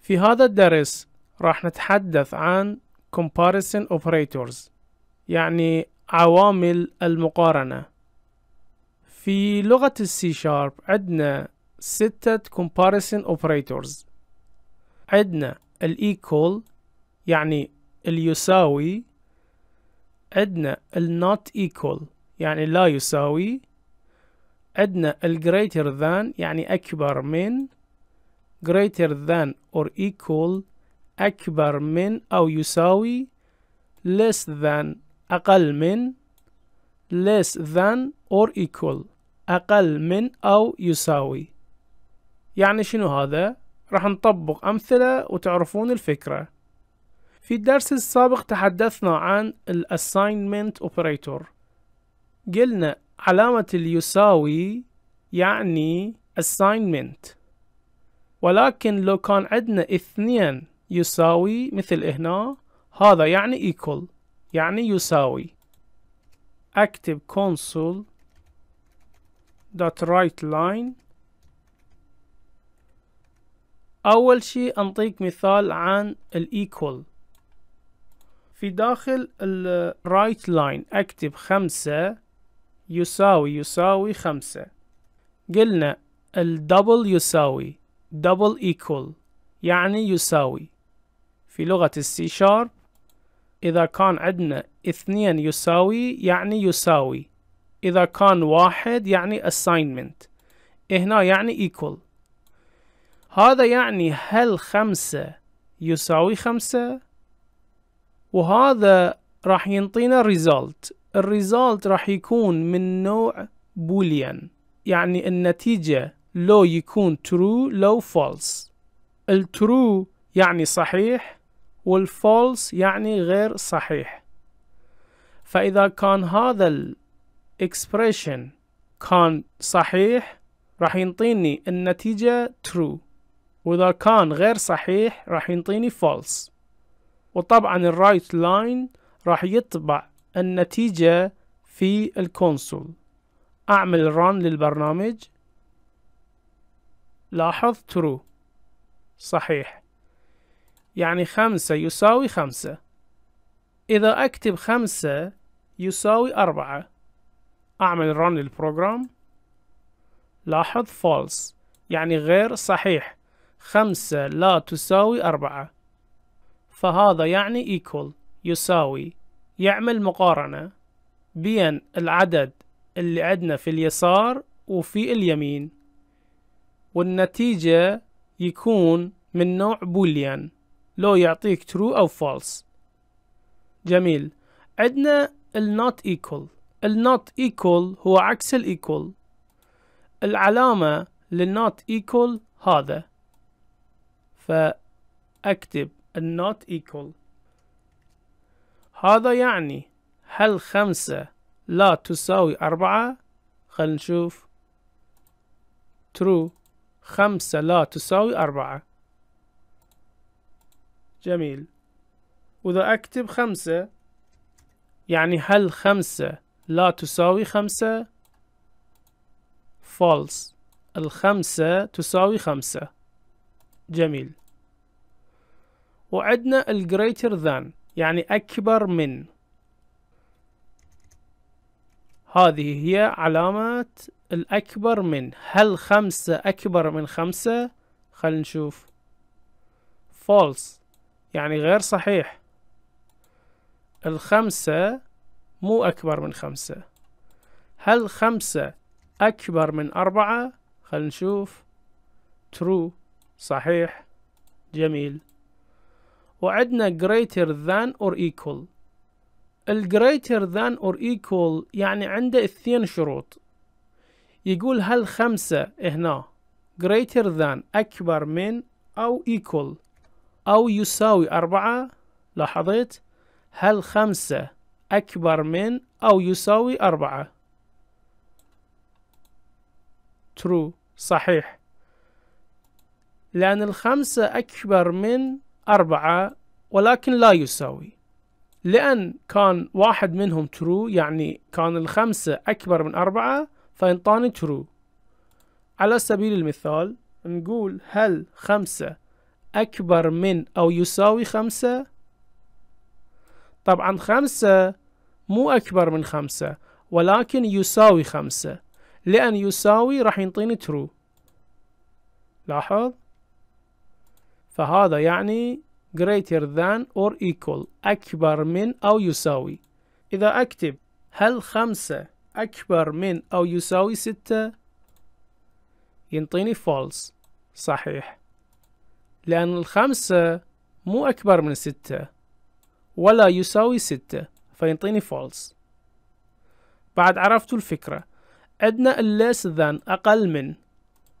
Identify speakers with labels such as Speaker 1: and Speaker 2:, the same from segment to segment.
Speaker 1: في هذا الدرس راح نتحدث عن comparison operators يعني عوامل المقارنة في لغة السي شارب عندنا ستة comparison operators عندنا equal يعني اليساوي عندنا not equal يعني لا يساوي عندنا greater than يعني أكبر من greater than or equal أكبر من أو يساوي less than أقل من less than or equal أقل من أو يساوي يعني شنو هذا؟ راح نطبق أمثلة وتعرفون الفكرة في الدرس السابق تحدثنا عن ال assignment operator قلنا علامة اليساوي يعني assignment ولكن لو كان عندنا اثنين يساوي مثل هنا هذا يعني equal يعني يساوي اكتب console.writeline اول شيء انطيك مثال عن الايكول في داخل الرايت line اكتب خمسة يساوي يساوي خمسة قلنا double يساوي double equal يعني يساوي في لغة السي شارب إذا كان عندنا اثنين يساوي يعني يساوي إذا كان واحد يعني assignment هنا يعني equal هذا يعني هل خمسة يساوي خمسة وهذا راح ينطينا result الريزالت راح يكون من نوع بوليان يعني النتيجة لو يكون true لو false الترو يعني صحيح والفالس يعني غير صحيح فإذا كان هذا الاكسبريشن كان صحيح راح ينطيني النتيجة true وإذا كان غير صحيح راح ينطيني false وطبعا الرايت لاين راح يطبع النتيجة في الكونسول أعمل ران للبرنامج لاحظ true صحيح يعني خمسة يساوي خمسة إذا أكتب خمسة يساوي أربعة أعمل run للبروجرام لاحظ false يعني غير صحيح خمسة لا تساوي أربعة فهذا يعني equal يساوي يعمل مقارنة بين العدد اللي عندنا في اليسار وفي اليمين والنتيجة يكون من نوع بوليان لو يعطيك true أو false جميل عندنا ال not equal ال not equal هو عكس ال equal العلامة لل not equal هذا فأكتب ال not equal هذا يعني هل خمسة لا تساوي أربعة خلينا نشوف true خمسة لا تساوي أربعة جميل وإذا أكتب خمسة يعني هل خمسة لا تساوي خمسة false الخمسة تساوي خمسة جميل وعندنا الـ greater than يعني أكبر من هذه هي علامة الأكبر من هل خمسة أكبر من خمسة خلينا نشوف false يعني غير صحيح الخمسة مو أكبر من خمسة هل خمسة أكبر من أربعة خلينا نشوف true صحيح جميل وعندنا greater than or equal ال greater than or equal يعني عنده اثنين شروط يقول هل خمسة هنا greater than أكبر من أو equal أو يساوي أربعة لاحظت هل خمسة أكبر من أو يساوي أربعة true صحيح لأن الخمسة أكبر من أربعة ولكن لا يساوي لأن كان واحد منهم true يعني كان الخمسة أكبر من أربعة فينطاني ترو على سبيل المثال نقول هل خمسة أكبر من أو يساوي خمسة طبعا خمسة مو أكبر من خمسة ولكن يساوي خمسة لأن يساوي راح ينطيني ترو لاحظ فهذا يعني greater than or equal أكبر من أو يساوي إذا أكتب هل خمسة أكبر من أو يساوي ستة ينطيني فولس صحيح لأن الخمسة مو أكبر من ستة ولا يساوي ستة فينطيني فولس بعد عرفتوا الفكرة أدنى less than أقل من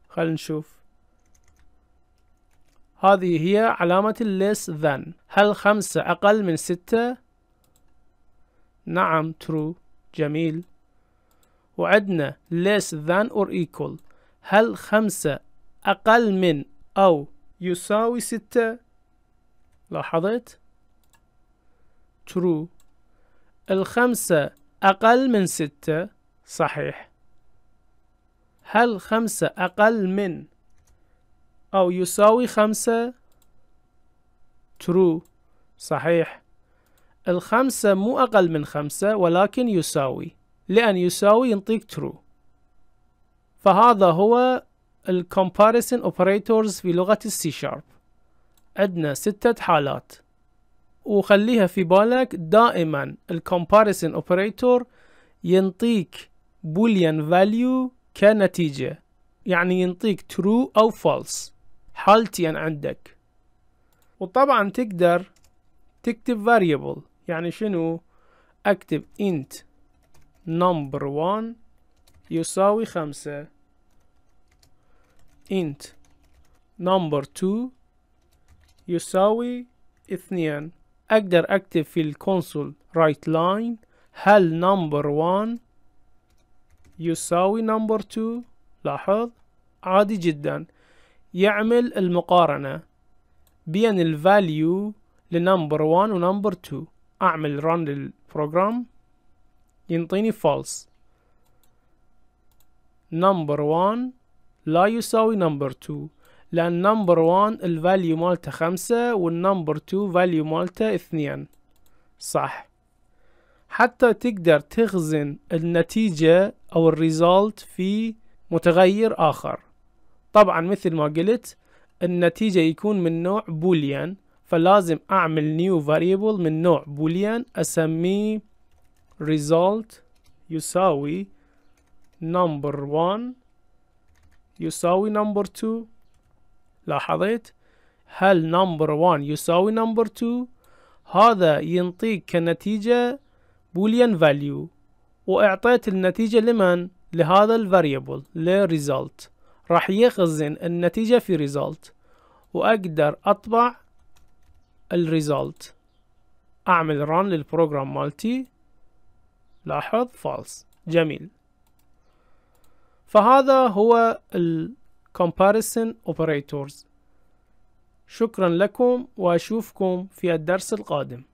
Speaker 1: خلينا نشوف هذه هي علامة less than هل خمسة أقل من ستة؟ نعم true جميل وعندنا less than or equal هل خمسة أقل من أو يساوي ستة لاحظت true الخمسة أقل من ستة صحيح هل خمسة أقل من أو يساوي خمسة true صحيح الخمسة مو أقل من خمسة ولكن يساوي لأن يساوي ينطيك true فهذا هو الـ comparison operators في لغة السي شارب عندنا ستة حالات وخليها في بالك دائما الـ comparison operator ينطيك boolean value كنتيجة يعني ينطيك true أو false حالتين عندك وطبعا تقدر تكتب variable يعني شنو اكتب int number one يساوي خمسة int number two يساوي اثنين أقدر أكتب في الكونسول right line هل number one يساوي number two لاحظ عادي جدا يعمل المقارنة بين الفاليو لنمبر 1 ونمبر 2 أعمل run للبروجرام ينطيني false number 1 لا يساوي number 2 لان number 1 الفاليو مالته خمسة والنمبر 2 فاليو مالته 2 صح حتى تقدر تخزن النتيجة او الريزالت في متغير اخر طبعا مثل ما قلت النتيجة يكون من نوع بوليان فلازم اعمل new variable من نوع بوليان اسميه result يساوي number 1 يساوي number 2 لاحظت هل number 1 يساوي number 2 هذا ينطيك كنتيجة boolean value واعطيت النتيجة لمن لهذا الفاريبل result راح يخزن النتيجة في result واقدر اطبع الريزلت اعمل run للبروجرام مالتي لاحظ فالس جميل فهذا هو ال comparison operators شكرا لكم وأشوفكم في الدرس القادم